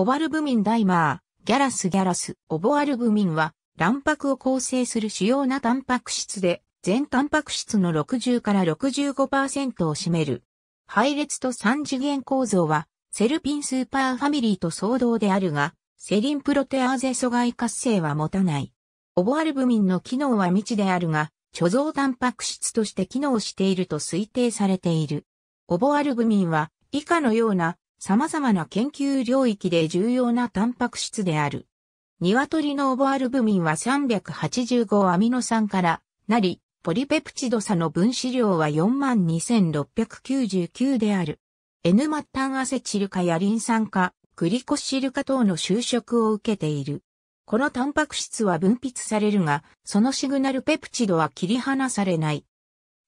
オバルブミンダイマー、ギャラスギャラス、オボアルブミンは、卵白を構成する主要なタンパク質で、全タンパク質の60から65%を占める。配列と三次元構造は、セルピンスーパーファミリーと相同であるが、セリンプロテアーゼ阻害活性は持たない。オボアルブミンの機能は未知であるが、貯蔵タンパク質として機能していると推定されている。オボアルブミンは、以下のような様々な研究領域で重要なタンパク質である。鶏のオボアルブミンは385アミノ酸からなり、ポリペプチド差の分子量は42,699である。N タンアセチル化やリン酸化、グリコシル化等の就職を受けている。このタンパク質は分泌されるが、そのシグナルペプチドは切り離されない。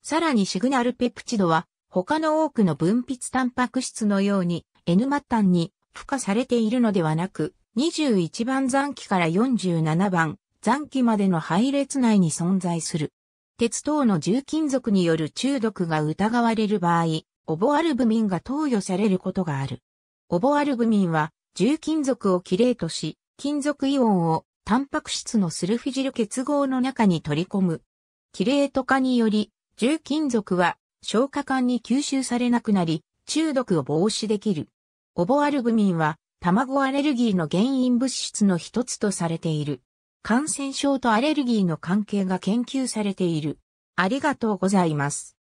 さらにシグナルペプチドは、他の多くの分泌タンパク質のように、N 末端に付加されているのではなく、21番残機から47番残機までの配列内に存在する。鉄等の重金属による中毒が疑われる場合、オボアルブミンが投与されることがある。オボアルブミンは重金属をキレートし、金属イオンをタンパク質のスルフィジル結合の中に取り込む。キレート化により、重金属は消化管に吸収されなくなり、中毒を防止できる。オボアルブミンは卵アレルギーの原因物質の一つとされている。感染症とアレルギーの関係が研究されている。ありがとうございます。